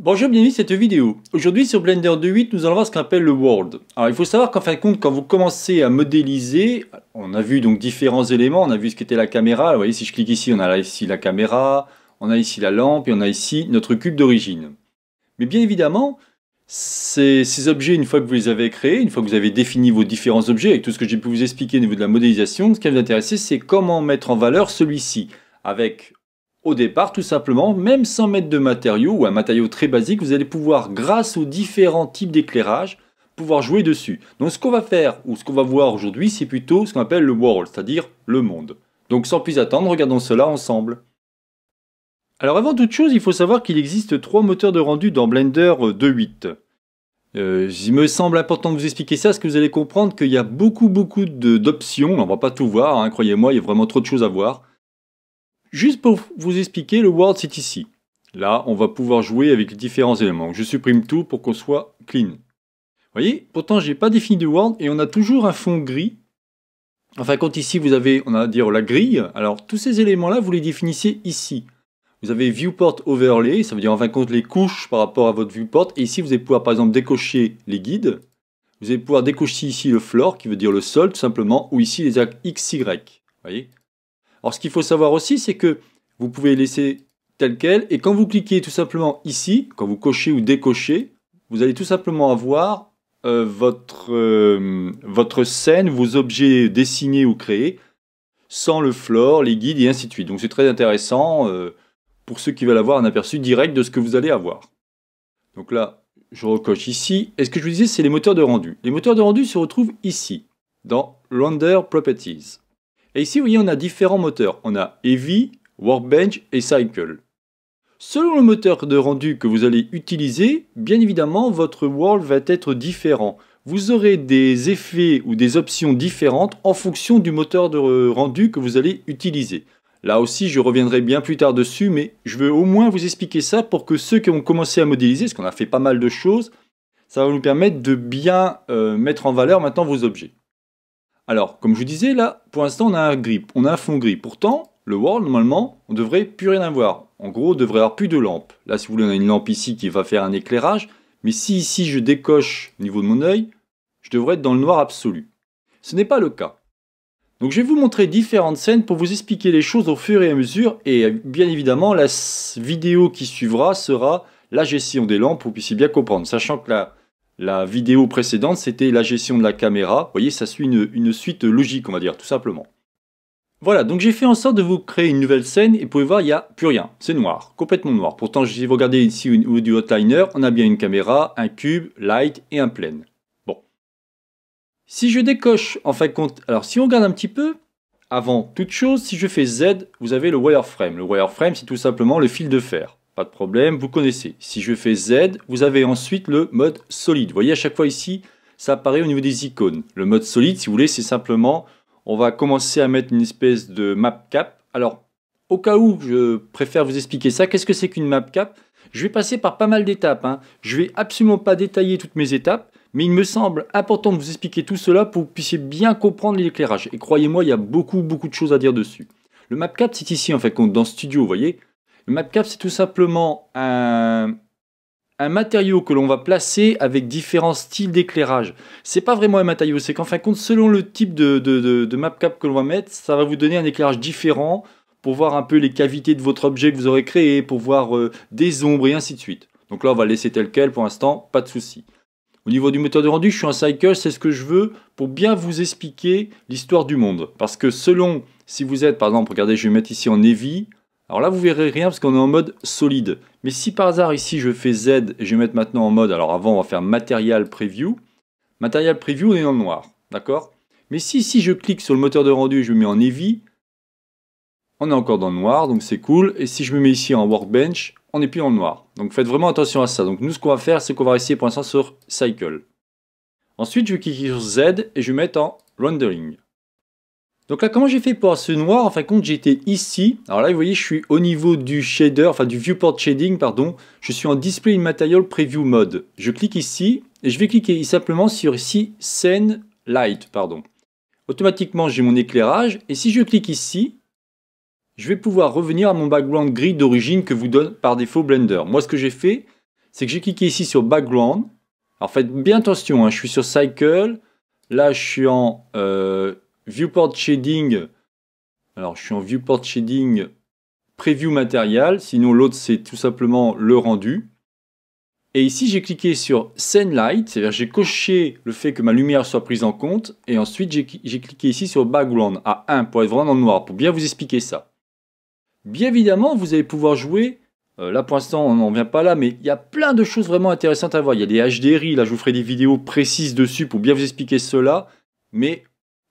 Bonjour, bienvenue à cette vidéo. Aujourd'hui sur Blender 2.8, nous allons voir ce qu'on appelle le World. Alors il faut savoir qu'en fin de compte, quand vous commencez à modéliser, on a vu donc différents éléments, on a vu ce qu'était la caméra, vous voyez si je clique ici, on a ici la caméra, on a ici la lampe et on a ici notre cube d'origine. Mais bien évidemment, ces, ces, objets, une fois que vous les avez créés, une fois que vous avez défini vos différents objets, avec tout ce que j'ai pu vous expliquer au niveau de la modélisation, ce qui va vous intéresser, c'est comment mettre en valeur celui-ci, avec au départ tout simplement, même sans mettre de matériaux ou un matériau très basique, vous allez pouvoir grâce aux différents types d'éclairage pouvoir jouer dessus. Donc ce qu'on va faire ou ce qu'on va voir aujourd'hui c'est plutôt ce qu'on appelle le world, c'est-à-dire le monde. Donc sans plus attendre, regardons cela ensemble. Alors avant toute chose, il faut savoir qu'il existe trois moteurs de rendu dans Blender 2.8. Euh, il me semble important de vous expliquer ça, parce que vous allez comprendre qu'il y a beaucoup beaucoup d'options, on va pas tout voir, hein, croyez-moi, il y a vraiment trop de choses à voir. Juste pour vous expliquer, le world c'est ici. Là, on va pouvoir jouer avec les différents éléments. Je supprime tout pour qu'on soit clean. Vous voyez, pourtant j'ai pas défini de world et on a toujours un fond gris. Enfin, quand ici vous avez, on a dire la grille, alors tous ces éléments-là, vous les définissez ici. Vous avez viewport overlay, ça veut dire en fin de compte les couches par rapport à votre viewport. Et ici, vous allez pouvoir par exemple décocher les guides. Vous allez pouvoir décocher ici le floor, qui veut dire le sol tout simplement, ou ici les axes XY. Vous voyez alors ce qu'il faut savoir aussi, c'est que vous pouvez laisser tel quel, et quand vous cliquez tout simplement ici, quand vous cochez ou décochez, vous allez tout simplement avoir euh, euh, votre, scène, vos objets dessinés ou créés, sans le floor, les guides et ainsi de suite. Donc c'est très intéressant euh, pour ceux qui veulent avoir un aperçu direct de ce que vous allez avoir. Donc là, je recoche ici. Et ce que je vous disais, c'est les moteurs de rendu. Les moteurs de rendu se retrouvent ici, dans Render Properties. Et ici, vous voyez, on a différents moteurs. On a Heavy, Workbench et Cycle. Selon le moteur de rendu que vous allez utiliser, bien évidemment, votre world va être différent. Vous aurez des effets ou des options différentes en fonction du moteur de rendu que vous allez utiliser. Là aussi, je reviendrai bien plus tard dessus, mais je veux au moins vous expliquer ça pour que ceux qui ont commencé à modéliser, parce qu'on a fait pas mal de choses, ça va nous permettre de bien euh, mettre en valeur maintenant vos objets. Alors, comme je vous disais, là, pour l'instant, on a un grip, on a un fond gris. Pourtant, le world, normalement, on devrait plus rien avoir. En gros, on devrait avoir plus de lampes. Là, si vous voulez, on a une lampe ici qui va faire un éclairage. Mais si ici, je décoche au niveau de mon œil, je devrais être dans le noir absolu. Ce n'est pas le cas. Donc je vais vous montrer différentes scènes pour vous expliquer les choses au fur et à mesure et euh, bien évidemment la vidéo qui suivra sera la gestion des lampes pour que vous puissiez bien comprendre, sachant que là... La vidéo précédente, c'était la gestion de la caméra. Vous voyez, ça suit une, suite logique, on va dire, tout simplement. Voilà, donc j'ai fait en sorte de vous créer une nouvelle scène et vous pouvez voir, il n'y a plus rien. C'est noir, complètement noir. Pourtant, si vous regardez ici au niveau du hotliner, on a bien une caméra, un cube, light et un plane. Bon. Si je décoche, en fin de compte, alors si on regarde un petit peu, avant toute chose, si je fais Z, vous avez le wireframe. Le wireframe, c'est tout simplement le fil de fer. Pas de problème, vous connaissez. Si je fais Z, vous avez ensuite le mode solide. Vous voyez, à chaque fois ici, ça apparaît au niveau des icônes. Le mode solide, si vous voulez, c'est simplement, on va commencer à mettre une espèce de map cap. Alors, au cas où je préfère vous expliquer ça, qu'est-ce que c'est qu'une map cap Je vais passer par pas mal d'étapes. Hein. Je vais absolument pas détailler toutes mes étapes, mais il me semble important de vous expliquer tout cela pour que vous puissiez bien comprendre l'éclairage. Et croyez-moi, il y a beaucoup, beaucoup de choses à dire dessus. Le map cap, c'est ici en fait, dans Studio, vous voyez le MapCap, c'est tout simplement un, matériau que l'on va placer avec différents styles d'éclairage. Ce n'est pas vraiment un matériau, c'est qu'en fin de compte, selon le type de, de, de, MapCap que l'on va mettre, ça va vous donner un éclairage différent pour voir un peu les cavités de votre objet que vous aurez créé, pour voir euh, des ombres et ainsi de suite. Donc là, on va laisser tel quel pour l'instant, pas de souci. Au niveau du moteur de rendu, je suis en cycle, c'est ce que je veux pour bien vous expliquer l'histoire du monde. Parce que selon, si vous êtes, par exemple, regardez, je vais mettre ici en Eevee, alors là, vous verrez rien parce qu'on est en mode solide. Mais si par hasard ici je fais Z et je vais mettre maintenant en mode, alors avant on va faire Material preview. Material preview, on est en noir, d'accord Mais si si je clique sur le moteur de rendu et je me mets en Heavy, on est encore dans le noir, donc c'est cool. Et si je me mets ici en Workbench, on n'est plus en noir. Donc faites vraiment attention à ça. Donc nous, ce qu'on va faire, c'est qu'on va rester pour l'instant sur Cycle. Ensuite, je vais cliquer sur Z et je vais mettre en Rendering. Donc là, comment j'ai fait pour ce noir En fin de compte, j'étais ici. Alors là, vous voyez, je suis au niveau du shader, enfin du viewport shading, pardon. Je suis en display in material preview mode. Je clique ici et je vais cliquer simplement sur ici scene light, pardon. Automatiquement, j'ai mon éclairage et si je clique ici, je vais pouvoir revenir à mon background grid d'origine que vous donne par défaut Blender. Moi, ce que j'ai fait, c'est que j'ai cliqué ici sur background. Alors faites bien attention, hein, je suis sur cycle. Là, je suis en euh, viewport shading. Alors je suis en viewport shading preview matériel, sinon l'autre c'est tout simplement le rendu. Et ici j'ai cliqué sur Send Light, c'est-à-dire j'ai coché le fait que ma lumière soit prise en compte, et ensuite j'ai cliqué ici sur Background à 1 pour être vraiment dans noir, pour bien vous expliquer ça. Bien évidemment, vous allez pouvoir jouer euh, là, pour l'instant, on n'en vient pas là, mais il y a plein de choses vraiment intéressantes à voir. Il y a des HDRI, là, je vous ferai des vidéos précises dessus pour bien vous expliquer cela. Mais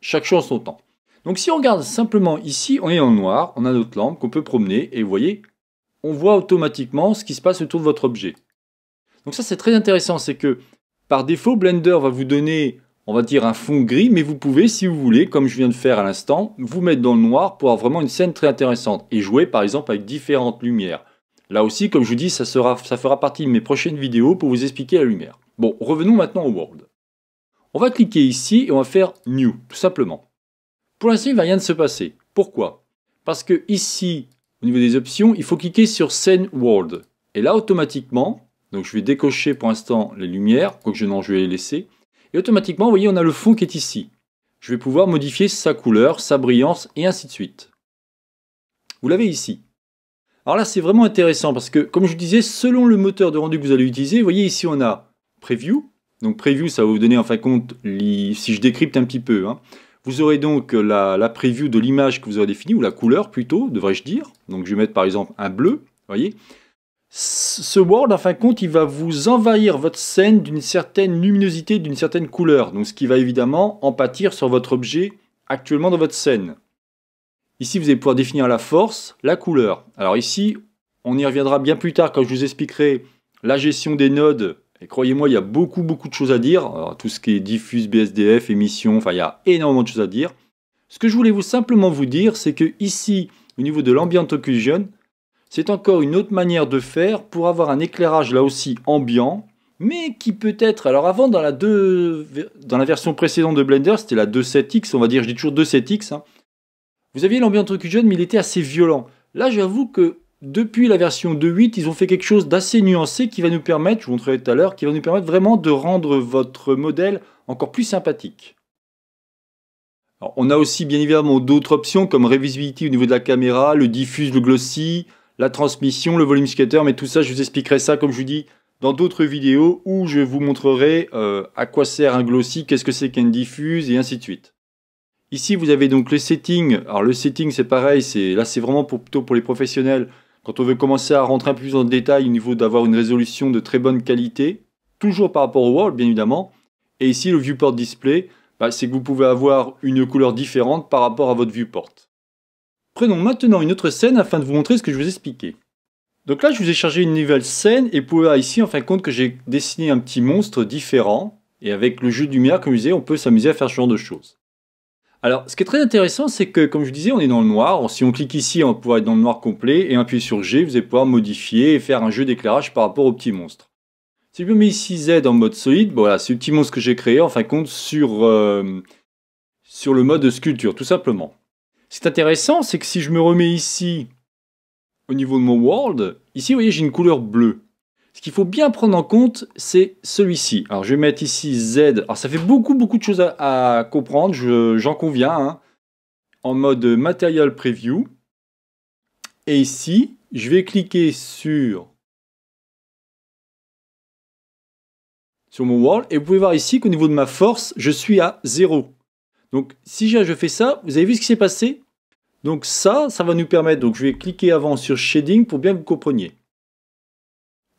chaque chose son temps. Donc si on regarde simplement ici, on est en noir, on a notre lampe qu'on peut promener et vous voyez, on voit automatiquement ce qui se passe autour de votre objet. Donc ça c'est très intéressant, c'est que par défaut Blender va vous donner, on va dire un fond gris, mais vous pouvez si vous voulez, comme je viens de faire à l'instant, vous mettre dans le noir pour avoir vraiment une scène très intéressante et jouer par exemple avec différentes lumières. Là aussi, comme je vous dis, ça, ça fera partie de mes prochaines vidéos pour vous expliquer la lumière. Bon, revenons maintenant au World. On va cliquer ici et on va faire New, tout simplement. Pour l'instant, il ne va rien de se passer. Pourquoi Parce que ici, au niveau des options, il faut cliquer sur Scene World. Et là, automatiquement, donc je vais décocher pour l'instant les lumières, quoique je n'en je vais les laisser. Et automatiquement, vous voyez, on a le fond qui est ici. Je vais pouvoir modifier sa couleur, sa brillance, et ainsi de suite. Vous l'avez ici. Alors là, c'est vraiment intéressant parce que, comme je vous disais, selon le moteur de rendu que vous allez utiliser, vous voyez ici, on a Preview, donc preview, ça va vous donner en fin de compte, si je décrypte un petit peu, hein. vous aurez donc euh, la, preview de l'image que vous aurez définie, ou la couleur plutôt, devrais-je dire. Donc je vais mettre par exemple un bleu, voyez. Ce world, en fin de compte, il va vous envahir votre scène d'une certaine luminosité, d'une certaine couleur. Donc ce qui va évidemment empâtir sur votre objet actuellement dans votre scène. Ici, vous allez pouvoir définir la force, la couleur. Alors ici, on y reviendra bien plus tard quand je vous expliquerai la gestion des nodes et croyez-moi, il y a beaucoup, beaucoup de choses à dire. tout ce qui est diffuse, BSDF, émission, enfin, il y a énormément de choses à dire. Ce que je voulais vous simplement vous dire, c'est que ici, au niveau de l'ambient occlusion, c'est encore une autre manière de faire pour avoir un éclairage là aussi ambiant, mais qui peut être. Alors avant, dans la, dans la version précédente de Blender, c'était la 2.7x, on va dire, je dis toujours 2.7x. Hein. Vous aviez l'ambient occlusion, mais il était assez violent. Là, j'avoue que depuis la version 2.8, ils ont fait quelque chose d'assez nuancé qui va nous permettre, je vous montrerai tout à l'heure, qui va nous permettre vraiment de rendre votre modèle encore plus sympathique. on a aussi bien évidemment d'autres options comme révisibilité au niveau de la caméra, le diffuse, le glossy, la transmission, le volume scatter, mais tout ça, je vous expliquerai ça, comme je vous dis, dans d'autres vidéos où je vous montrerai euh, à quoi sert un glossy, qu'est-ce que c'est qu'un diffuse, et ainsi de suite. Ici, vous avez donc le « Setting ». Alors, le setting, c'est pareil, là, c'est vraiment pour, plutôt pour les professionnels quand on veut commencer à rentrer un peu plus en détail au niveau d'avoir une résolution de très bonne qualité, toujours par rapport au World bien évidemment, et ici le viewport display, bah, c'est que vous pouvez avoir une couleur différente par rapport à votre viewport. Prenons maintenant une autre scène afin de vous montrer ce que je vous expliquais. Donc là, je vous ai chargé une nouvelle scène et vous pouvez voir ah, ici en fin de compte que j'ai dessiné un petit monstre différent. Et avec le jeu de lumière, comme je disais, on peut s'amuser à faire ce genre de choses. Alors, ce qui est très intéressant, c'est que, comme je disais, on est dans le noir. Si on clique ici, on va pouvoir être dans le noir complet, et appuyer sur G, vous allez pouvoir modifier et faire un jeu d'éclairage par rapport au petit monstre. Si je mets ici Z en mode solide, voilà, c'est le petit monstre que j'ai créé, en fin de compte, sur, euh, sur le mode sculpture, tout simplement. Ce qui est intéressant, c'est que si je me remets ici, au niveau de mon world, ici, vous voyez, j'ai une couleur bleue. Ce qu'il faut bien prendre en compte, c'est celui-ci. Alors, je vais mettre ici Z. Alors, ça fait beaucoup, beaucoup de choses à, comprendre, j'en conviens. Hein. En mode Material Preview. Et ici, je vais cliquer sur, sur mon Wall. Et vous pouvez voir ici qu'au niveau de ma force, je suis à 0. Donc, si je fais ça, vous avez vu ce qui s'est passé donc ça, ça va nous permettre, donc je vais cliquer avant sur Shading pour bien vous compreniez.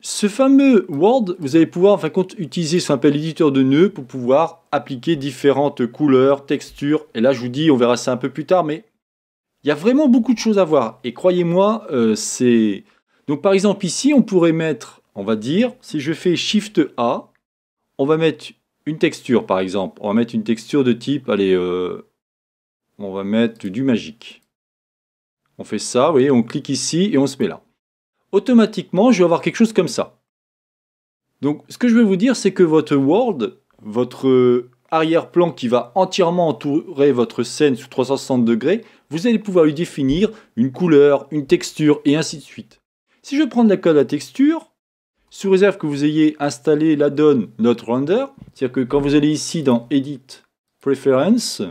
Ce fameux Word, vous allez pouvoir compte utiliser ce qu'on appelle l'éditeur de nœuds pour pouvoir appliquer différentes couleurs, textures. Et là, je vous dis, on verra ça un peu plus tard, mais il y a vraiment beaucoup de choses à voir. Et croyez-moi, euh, c'est... Donc par exemple ici, on pourrait mettre, on va dire, si je fais Shift A, on va mettre une texture par exemple. On va mettre une texture de type, allez, euh, on va mettre du magique. On fait ça, vous voyez, on clique ici et on se met là automatiquement, je vais avoir quelque chose comme ça. Donc, ce que je vais vous dire, c'est que votre world, votre euh, arrière-plan qui va entièrement entourer votre scène sous 360 degrés, vous allez pouvoir lui définir une couleur, une texture et ainsi de suite. Si je prends la code à texture, sous réserve que vous ayez installé l'addon Node Render, c'est-à-dire que quand vous allez ici dans Edit Preference,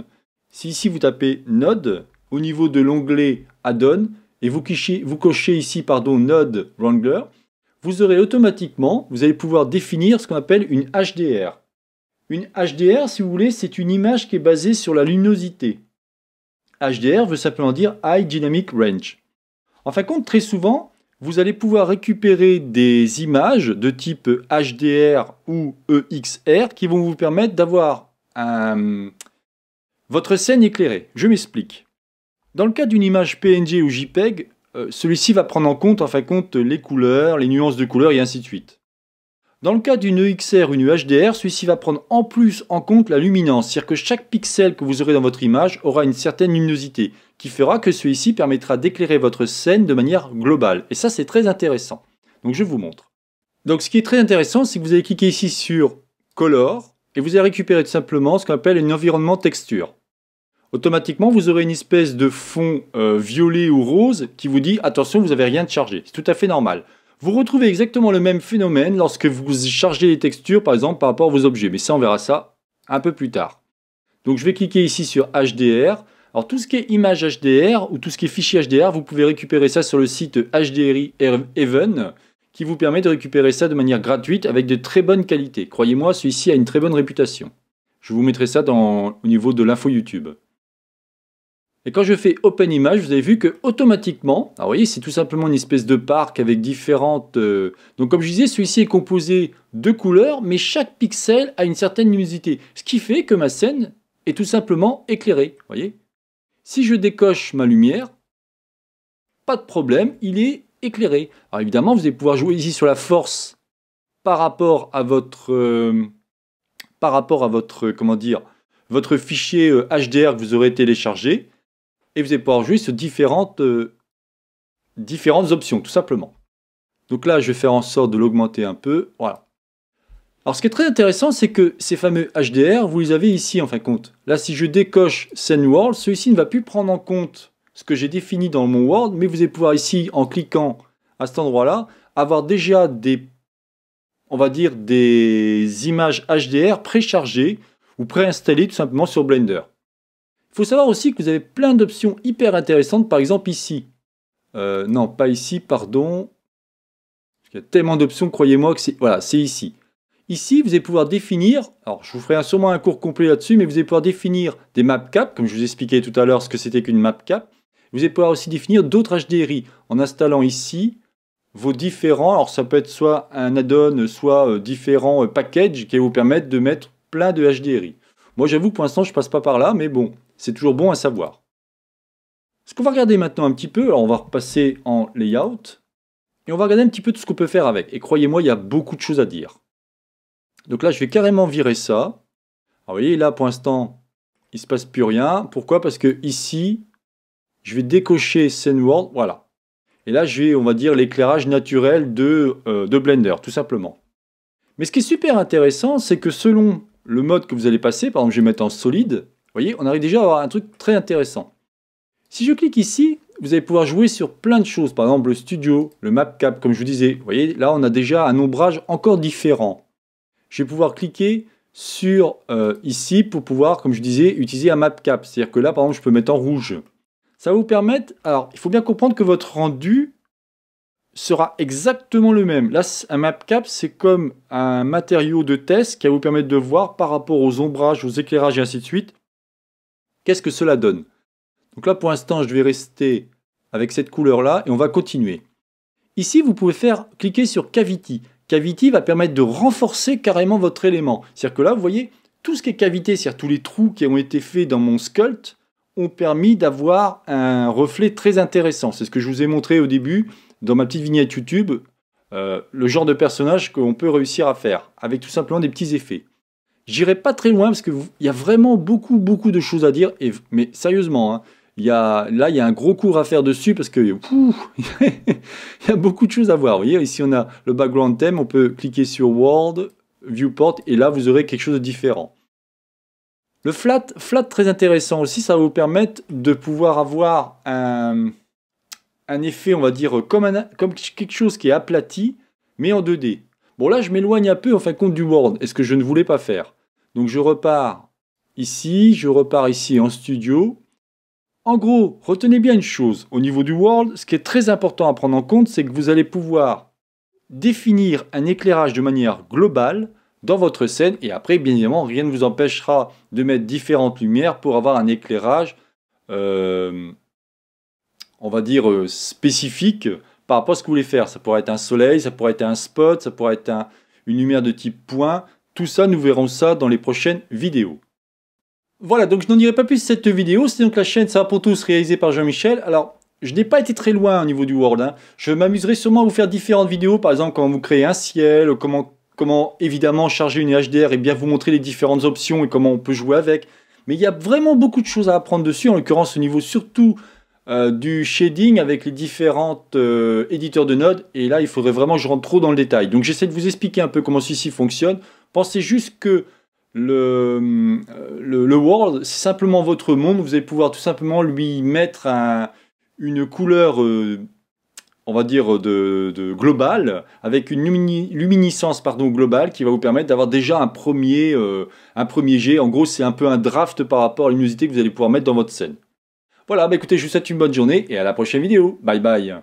si ici vous tapez Node, au niveau de l'onglet Addon et vous cochez, ici pardon, Node Wrangler, vous aurez automatiquement, vous allez pouvoir définir ce qu'on appelle une HDR. Une HDR, si vous voulez, c'est une image qui est basée sur la luminosité. HDR veut simplement dire High Dynamic Range. En fin de compte, très souvent, vous allez pouvoir récupérer des images de type HDR ou EXR qui vont vous permettre d'avoir votre scène éclairée. Je m'explique. Dans le cas d'une image PNG ou JPEG, euh, celui-ci va prendre en compte en compte les couleurs, les nuances de couleurs et ainsi de suite. Dans le cas d'une EXR ou une e HDR, celui-ci va prendre en plus en compte la luminance, c'est-à-dire que chaque pixel que vous aurez dans votre image aura une certaine luminosité, qui fera que celui-ci permettra d'éclairer votre scène de manière globale. Et ça, c'est très intéressant. Donc je vous montre. Donc ce qui est très intéressant, c'est que vous allez cliquer ici sur Color, et vous allez récupérer tout simplement ce qu'on appelle un environnement texture automatiquement vous aurez une espèce de fond euh, violet ou rose qui vous dit attention vous avez rien de chargé. C'est tout à fait normal. Vous retrouvez exactement le même phénomène lorsque vous chargez les textures par exemple par rapport à vos objets, mais ça on verra ça un peu plus tard. Donc je vais cliquer ici sur HDR. Alors tout ce qui est image HDR ou tout ce qui est fichier HDR, vous pouvez récupérer ça sur le site HDRI Even qui vous permet de récupérer ça de manière gratuite avec de très bonnes qualités. Croyez-moi, celui-ci a une très bonne réputation. Je vous mettrai ça au niveau de l'info YouTube. Et quand je fais Open Image, vous avez vu que automatiquement, vous voyez, c'est tout simplement une espèce de parc avec différentes... Euh, donc comme je disais, celui-ci est composé de couleurs, mais chaque pixel a une certaine luminosité. Ce qui fait que ma scène est tout simplement éclairée, voyez. Si je décoche ma lumière, pas de problème, il est éclairé. Alors évidemment, vous allez pouvoir jouer ici sur la force par rapport à votre... Euh, par rapport à votre... Euh, comment dire... votre fichier HDR que vous aurez téléchargé et vous allez pouvoir jouer sur différentes, euh, différentes options, tout simplement. Donc là, je vais faire en sorte de l'augmenter un peu. Voilà. Alors ce qui est très intéressant, c'est que ces fameux HDR, vous les avez ici en fin de compte. Là, si je décoche Scene World, celui-ci ne va plus prendre en compte ce que j'ai défini dans mon World, mais vous allez pouvoir ici, en cliquant à cet endroit-là, avoir déjà des, on va dire, des images HDR préchargées ou préinstallées tout simplement sur Blender faut savoir aussi que vous avez plein d'options hyper intéressantes, par exemple ici. Euh, non, pas ici, pardon. Il y a tellement d'options, croyez-moi que c'est... Voilà, c'est ici. Ici, vous allez pouvoir définir, alors je vous ferai sûrement un cours complet là-dessus, mais vous allez pouvoir définir des map cap, comme je vous expliquais tout à l'heure ce que c'était qu'une map cap. Vous allez pouvoir aussi définir d'autres HDRI en installant ici vos différents, alors ça peut être soit un add-on, soit euh, différents euh, packages qui vous permettent de mettre plein de HDRI. Moi j'avoue pour l'instant je passe pas par là, mais bon, c'est toujours bon à savoir. Ce qu'on va regarder maintenant un petit peu, alors on va repasser en layout, et on va regarder un petit peu tout ce qu'on peut faire avec. Et croyez-moi, il y a beaucoup de choses à dire. Donc là, je vais carrément virer ça. Alors, vous voyez, là, pour l'instant, il ne se passe plus rien. Pourquoi Parce que ici, je vais décocher Scene World, voilà. Et là, je vais, on va dire, l'éclairage naturel de, euh, de Blender, tout simplement. Mais ce qui est super intéressant, c'est que selon le mode que vous allez passer, par exemple, je vais mettre en solide, vous voyez, on arrive déjà à avoir un truc très intéressant. Si je clique ici, vous allez pouvoir jouer sur plein de choses, par exemple le studio, le mapcap, comme je vous disais. Vous voyez, là on a déjà un ombrage encore différent. Je vais pouvoir cliquer sur euh, ici pour pouvoir, comme je disais, utiliser un mapcap. C'est-à-dire que là, par exemple, je peux mettre en rouge. Ça va vous permettre, alors il faut bien comprendre que votre rendu sera exactement le même. Là, un mapcap, c'est comme un matériau de test qui va vous permettre de voir par rapport aux ombrages, aux éclairages et ainsi de suite, Qu'est-ce que cela donne Donc là, pour l'instant, je vais rester avec cette couleur-là et on va continuer. Ici, vous pouvez faire cliquer sur Cavity. Cavity va permettre de renforcer carrément votre élément. C'est-à-dire que là, vous voyez, tout ce qui est cavité, c'est-à-dire tous les trous qui ont été faits dans mon sculpt, ont permis d'avoir un reflet très intéressant. C'est ce que je vous ai montré au début dans ma petite vignette YouTube, euh, le genre de personnage qu'on peut réussir à faire, avec tout simplement des petits effets. J'irai pas très loin parce qu'il y a vraiment beaucoup, beaucoup de choses à dire. Et, mais sérieusement, hein, là, il y a un gros cours à faire dessus parce que il y a beaucoup de choses à voir. Vous voyez, ici, on a le background thème. On peut cliquer sur World, Viewport, et là, vous aurez quelque chose de différent. Le flat, flat très intéressant aussi, ça va vous permettre de pouvoir avoir un, effet, on va dire, comme, comme quelque chose qui est aplati, mais en 2D. Bon là, je m'éloigne un peu en fin de compte du World est ce que je ne voulais pas faire. Donc je repars ici, je repars ici en studio. En gros, retenez bien une chose, au niveau du world, ce qui est très important à prendre en compte, c'est que vous allez pouvoir définir un éclairage de manière globale dans votre scène et après, bien évidemment, rien ne vous empêchera de mettre différentes lumières pour avoir un éclairage, euh, on va dire, euh, spécifique par rapport à ce que vous voulez faire. Ça pourrait être un soleil, ça pourrait être un spot, ça pourrait être une lumière de type point, tout ça, nous verrons ça dans les prochaines vidéos. Voilà, donc je n'en dirai pas plus cette vidéo. C'est donc la chaîne Ça va pour tous réalisée par Jean-Michel. Alors, je n'ai pas été très loin au niveau du World. Hein. Je m'amuserai sûrement à vous faire différentes vidéos, par exemple comment vous créez un ciel, comment, comment évidemment charger une HDR et bien vous montrer les différentes options et comment on peut jouer avec. Mais il y a vraiment beaucoup de choses à apprendre dessus, en l'occurrence au niveau surtout euh, du shading avec les différents euh, éditeurs de nodes. Et là, il faudrait vraiment que je rentre trop dans le détail. Donc j'essaie de vous expliquer un peu comment ceci fonctionne. Pensez juste que euh, le, le, world, c'est simplement votre monde. Vous allez pouvoir tout simplement lui mettre une couleur, euh, on va dire, de, de globale, avec une luminescence pardon, globale qui va vous permettre d'avoir déjà un premier, euh, un premier jet. En gros, c'est un peu un draft par rapport à l'humidité que vous allez pouvoir mettre dans votre scène. Voilà, bah écoutez, je vous souhaite une bonne journée et à la prochaine vidéo. Bye bye